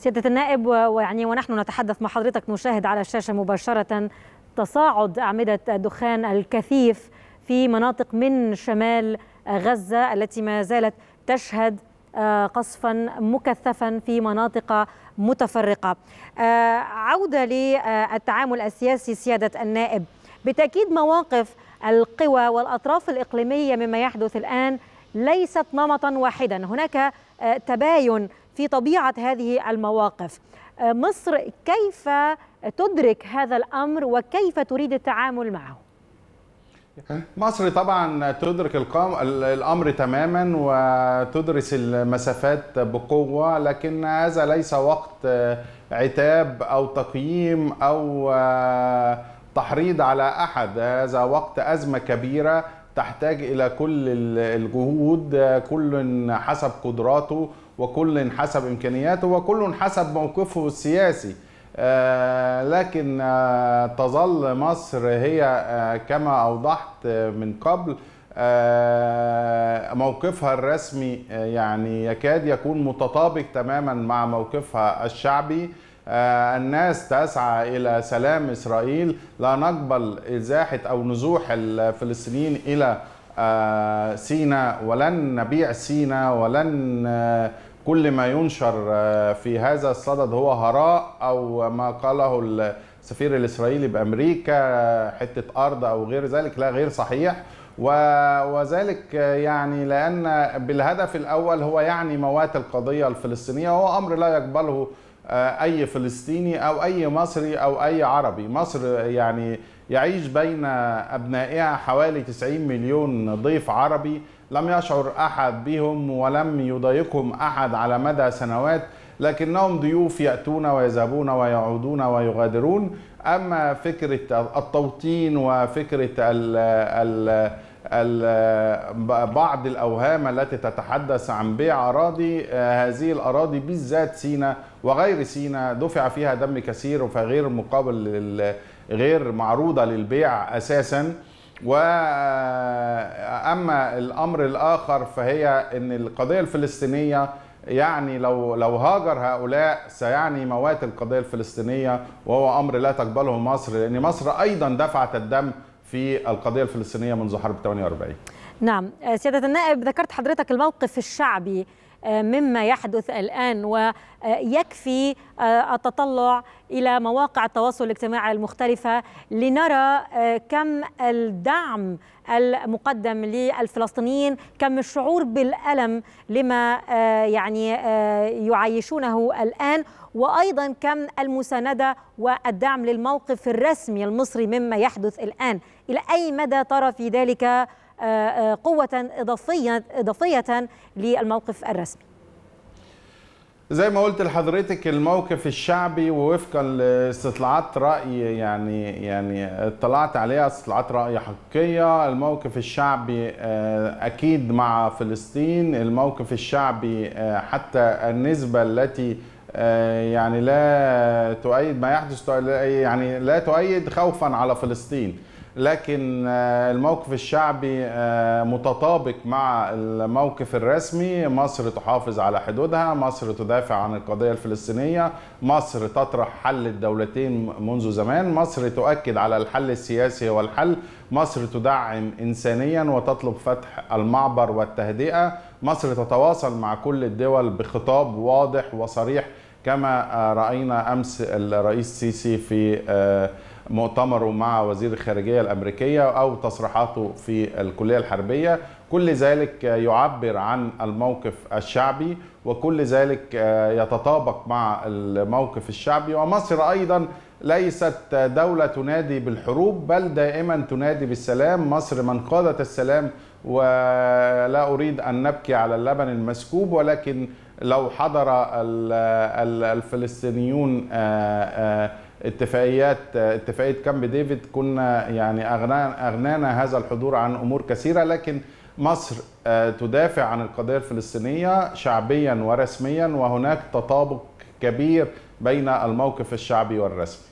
سيادة النائب ويعني ونحن نتحدث مع حضرتك نشاهد على الشاشة مباشرة تصاعد أعمدة الدخان الكثيف في مناطق من شمال غزة التي ما زالت تشهد آه، قصفا مكثفا في مناطق متفرقة آه، عودة للتعامل السياسي سيادة النائب بتأكيد مواقف القوى والأطراف الإقليمية مما يحدث الآن ليست نمطا واحدا هناك آه، تباين في طبيعه هذه المواقف آه، مصر كيف تدرك هذا الامر وكيف تريد التعامل معه مصر طبعا تدرك الامر تماما وتدرس المسافات بقوه لكن هذا ليس وقت آه، عتاب او تقييم او آه، تحريض على احد هذا وقت ازمه كبيره تحتاج الى كل الجهود كل حسب قدراته وكل حسب إمكانياته وكل حسب موقفه السياسي آه، لكن آه، تظل مصر هي آه، كما أوضحت من قبل موقفها الرسمي يعني يكاد يكون متطابق تماما مع موقفها الشعبي الناس تسعى إلى سلام إسرائيل لا نقبل إزاحة أو نزوح الفلسطينيين إلى سينا ولن نبيع سينا ولن كل ما ينشر آه، في هذا الصدد هو هراء او ما قاله السفير الاسرائيلي بامريكا حته ارض او غير ذلك لا غير صحيح وذلك آه، يعني لان بالهدف الاول هو يعني موات القضيه الفلسطينيه وهو امر لا يقبله آه، اي فلسطيني او اي مصري او اي عربي مصر يعني يعيش بين ابنائها حوالي 90 مليون ضيف عربي لم يشعر احد بهم ولم يضايقهم احد على مدى سنوات لكنهم ضيوف ياتون ويذهبون ويعودون ويغادرون اما فكره التوطين وفكره ال بعض الأوهام التي تتحدث عن بيع أراضي آه، هذه الأراضي بالذات سينا وغير سينا دفع فيها دم كثير فغير مقابل غير معروضة للبيع أساساً واما آه، الامر الاخر فهي ان القضيه الفلسطينيه يعني لو لو هاجر هؤلاء سيعني موات القضيه الفلسطينيه وهو امر لا تقبله مصر لان مصر ايضا دفعت الدم في القضيه الفلسطينيه منذ حرب 48 نعم آه، سياده النائب ذكرت حضرتك الموقف الشعبي مما يحدث الآن ويكفي آه، التطلع إلى مواقع التواصل الاجتماعي المختلفة لنرى آه، كم الدعم المقدم للفلسطينيين كم الشعور بالألم لما آه، يعني يعيشونه الآن وأيضا كم المساندة والدعم للموقف الرسمي المصري مما يحدث الآن إلى أي مدى ترى في ذلك قوة إضافية, إضافية للموقف الرسمي زي ما قلت لحضرتك الموقف الشعبي ووفقا لاستطلاعات راي يعني يعني اطلعت عليها استطلاعات راي حقيقيه الموقف الشعبي آه، اكيد مع فلسطين الموقف الشعبي آه، حتى النسبه التي آه، يعني لا تؤيد ما يحدث يعني لا تؤيد خوفا على فلسطين لكن آه، الموقف الشعبي آه، متطابق مع الموقف الرسمي مصر تحافظ على حدودها مصر تدافع عن القضية الفلسطينية مصر تطرح حل الدولتين منذ زمان مصر تؤكد على الحل السياسي والحل مصر تدعم إنسانيا وتطلب فتح المعبر والتهدئة مصر تتواصل مع كل الدول بخطاب واضح وصريح كما آه، رأينا أمس الرئيس سيسي في مؤتمره مع وزير الخارجية الأمريكية أو تصريحاته في الكلية الحربية كل ذلك يعبر عن الموقف الشعبي وكل ذلك آه، يتطابق مع الموقف الشعبي ومصر أيضا ليست دولة تنادي بالحروب بل دائما تنادي بالسلام مصر من قادت السلام ولا أريد أن نبكي على اللبن المسكوب ولكن لو حضر الفلسطينيون آه، آه، اتفاقيات اتفاقيه كامب ديفيد كنا يعني اغنانا هذا الحضور عن امور كثيره لكن مصر آه، تدافع عن القضيه الفلسطينيه شعبيا ورسميا وهناك تطابق كبير بين الموقف الشعبي والرسمي